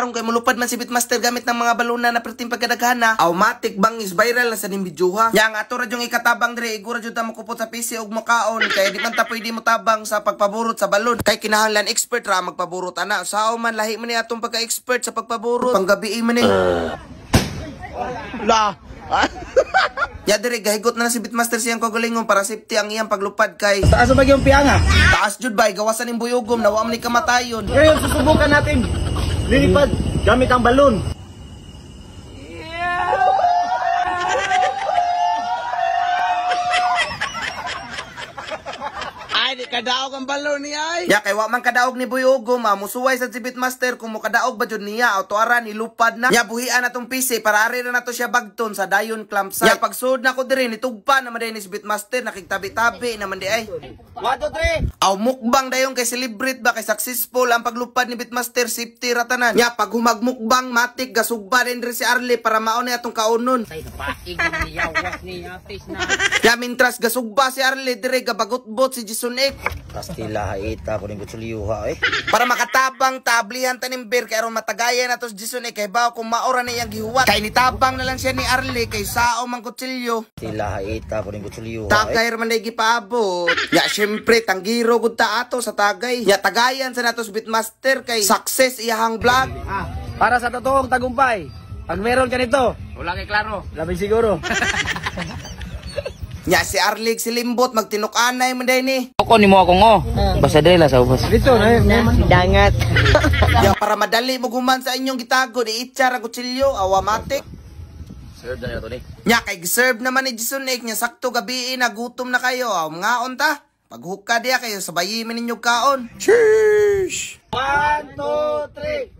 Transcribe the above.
karon kay mulupad man si Bitmaster gamit ng mga baluna na perting pagkadaghana automatic bang is viral na sa ning videoha yang ato ra yung ikatabang dire igura jud ta makupot sa PC og makaon kay di man ta pwede mo tabang sa pagpaburot sa balon kay kinahanglan expert ra magpaburot ana sao man lahi man ni atong pagka-expert sa pagpaburot panggabi eh, man ni eh. la Ya dire gahigot na, na si Bitmaster siyang kagalingon para safety ang iyang paglupad kay Taas ba yung pianga? Taas jud bay gawasan ning buyogom na man ni kamatayon. Ngayon susubukan natin lilipad gamit ang balon. Ay, di kadaog ang balo ni ay. Ya, kay wa man kadaog ni Buyogo, ma. Musuway sa Cibit Master kung mukadaog ba jud niya. O tuara ni na. Ya, buhian atong PC para ari na nato siya bagton sa Dayon Clamps. Ya, pagsuod na ko diri, nitugpa na maday ni Cibit Master. Nakigtabi-tabi naman di ay. 1, 2, 3. Aw, mukbang dayon kay celebrate ba kay successful ang paglupad ni Bitmaster safety ratanan. Ya, pag humagmukbang, matik, gasugba rin rin si Arlie para maon na atong kaunon. Tay, paig niya, was niya, face na. Ya, mintras gasugba si Arlie, dire, gabagotbot si Jason manik. Pastila haita ko ning gutsuliuha eh. Para makatabang tablihan tanim beer kay aron matagayan natos Jason eh kay bao kung maora na iyang gihuwat. Kay ni tabang na lang siya ni Arlie kay sao mang kutsilyo. Pastila haita ko ning gutsuliuha eh. Takay man lagi paabot. Ya syempre tanggiro gud ta ato sa tagay. Ya tagayan sa natos Bitmaster kay success iyahang vlog. Ah, para sa totoong tagumpay. Pag meron ka nito, wala kay klaro. Labi siguro. Nya si Arlig si Limbot magtinukanay mo day ni. Eh. Ako ni mo ako ngo. Ah. Basta dela sa ubos. Dito eh, na, dangat. ya para madali mo guman sa inyong gitago di ang kutsilyo awamatik. Serve na to ni. Nya kay serve naman ni Jason Nick nya sakto gabi eh, na gutom na kayo. Aw ngaon ta. Paghuka diya kayo sabayimin ninyo kaon. Cheers. 1 2 3